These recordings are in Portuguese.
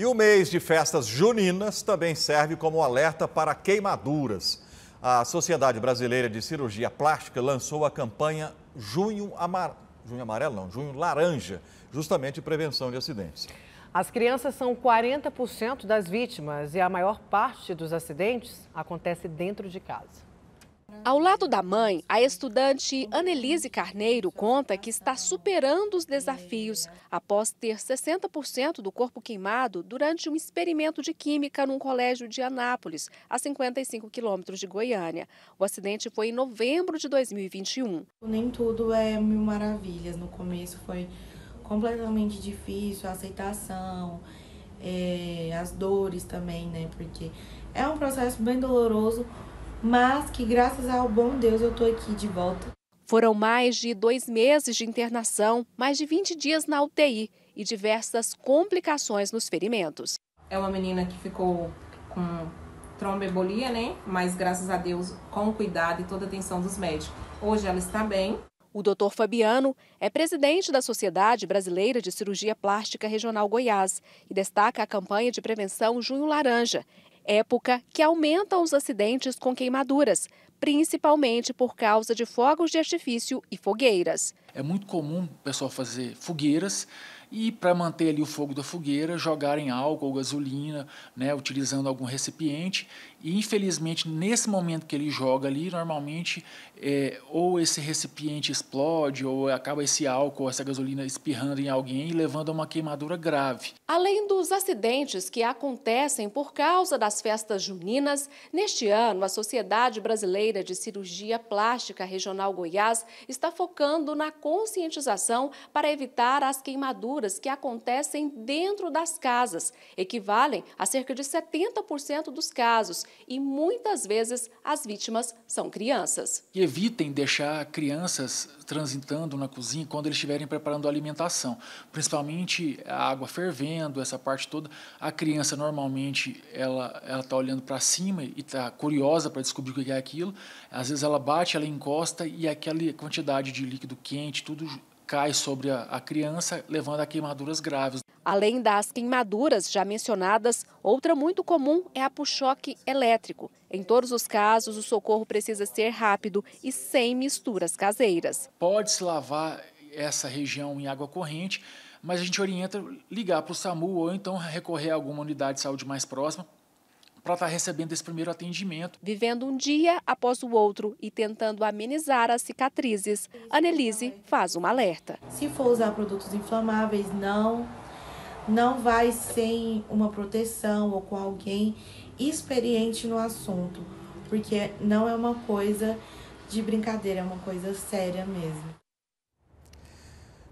E o mês de festas juninas também serve como alerta para queimaduras. A Sociedade Brasileira de Cirurgia Plástica lançou a campanha Junho, Amar... Junho Amarelo, não, Junho Laranja, justamente prevenção de acidentes. As crianças são 40% das vítimas e a maior parte dos acidentes acontece dentro de casa. Ao lado da mãe, a estudante Annelise Carneiro conta que está superando os desafios após ter 60% do corpo queimado durante um experimento de química num colégio de Anápolis, a 55 quilômetros de Goiânia. O acidente foi em novembro de 2021. Nem tudo é mil maravilhas. No começo foi completamente difícil a aceitação, é, as dores também, né? Porque é um processo bem doloroso mas que graças ao bom Deus eu estou aqui de volta. Foram mais de dois meses de internação, mais de 20 dias na UTI e diversas complicações nos ferimentos. É uma menina que ficou com trombebolia, né? Mas graças a Deus, com cuidado e toda a atenção dos médicos. Hoje ela está bem. O doutor Fabiano é presidente da Sociedade Brasileira de Cirurgia Plástica Regional Goiás e destaca a campanha de prevenção Junho Laranja, época que aumentam os acidentes com queimaduras, principalmente por causa de fogos de artifício e fogueiras. É muito comum o pessoal fazer fogueiras e, para manter ali o fogo da fogueira, jogarem álcool ou gasolina, né, utilizando algum recipiente. E, infelizmente, nesse momento que ele joga ali, normalmente é, ou esse recipiente explode ou acaba esse álcool, essa gasolina espirrando em alguém e levando a uma queimadura grave. Além dos acidentes que acontecem por causa das festas juninas, neste ano a Sociedade Brasileira de Cirurgia Plástica Regional Goiás está focando na conscientização para evitar as queimaduras que acontecem dentro das casas, equivalem a cerca de 70% dos casos e muitas vezes as vítimas são crianças. E evitem deixar crianças transitando na cozinha quando eles estiverem preparando a alimentação, principalmente a água fervendo, essa parte toda. A criança normalmente ela ela está olhando para cima e está curiosa para descobrir o que é aquilo. Às vezes ela bate, ela encosta e aquela quantidade de líquido quente tudo cai sobre a, a criança, levando a queimaduras graves. Além das queimaduras já mencionadas, outra muito comum é a puxoque elétrico. Em todos os casos, o socorro precisa ser rápido e sem misturas caseiras. Pode-se lavar essa região em água corrente, mas a gente orienta ligar para o SAMU ou então recorrer a alguma unidade de saúde mais próxima para estar tá recebendo esse primeiro atendimento. Vivendo um dia após o outro e tentando amenizar as cicatrizes, Anelise faz um alerta. Se for usar produtos inflamáveis, não. Não vai sem uma proteção ou com alguém experiente no assunto, porque não é uma coisa de brincadeira, é uma coisa séria mesmo.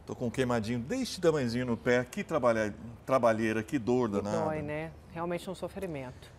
Tô com um queimadinho deste tamanhozinho no pé. Que trabalheira, que dor danada. Dói, né? Realmente é um sofrimento.